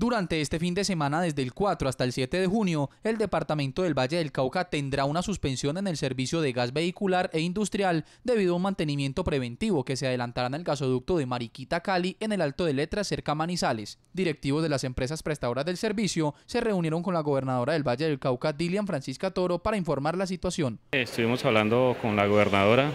Durante este fin de semana, desde el 4 hasta el 7 de junio, el Departamento del Valle del Cauca tendrá una suspensión en el servicio de gas vehicular e industrial debido a un mantenimiento preventivo que se adelantará en el gasoducto de Mariquita Cali en el Alto de Letras cerca Manizales. Directivos de las empresas prestadoras del servicio se reunieron con la gobernadora del Valle del Cauca, Dilian Francisca Toro, para informar la situación. Estuvimos hablando con la gobernadora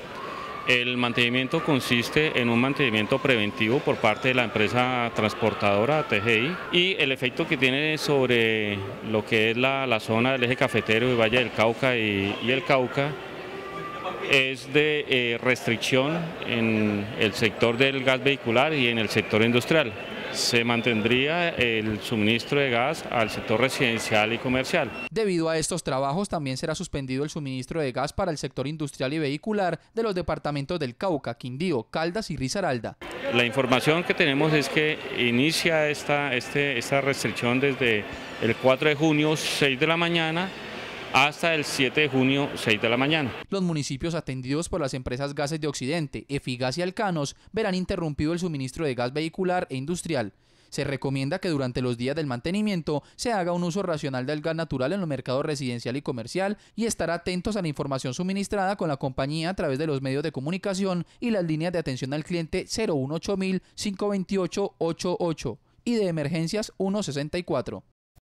el mantenimiento consiste en un mantenimiento preventivo por parte de la empresa transportadora TGI y el efecto que tiene sobre lo que es la, zona del eje cafetero y Valle del Cauca y, el Cauca es de eh, restricción en el sector del gas vehicular y en el sector industrial se mantendría el suministro de gas al sector residencial y comercial. Debido a estos trabajos, también será suspendido el suministro de gas para el sector industrial y vehicular de los departamentos del Cauca, Quindío, Caldas y Risaralda. La información que tenemos es que inicia esta, este, esta restricción desde el 4 de junio, 6 de la mañana, hasta el 7 de junio, 6 de la mañana. Los municipios atendidos por las empresas Gases de Occidente, Efigas y Alcanos verán interrumpido el suministro de gas vehicular e industrial. Se recomienda que durante los días del mantenimiento se haga un uso racional del gas natural en los mercados residencial y comercial y estar atentos a la información suministrada con la compañía a través de los medios de comunicación y las líneas de atención al cliente 018000 528 88 y de emergencias 164.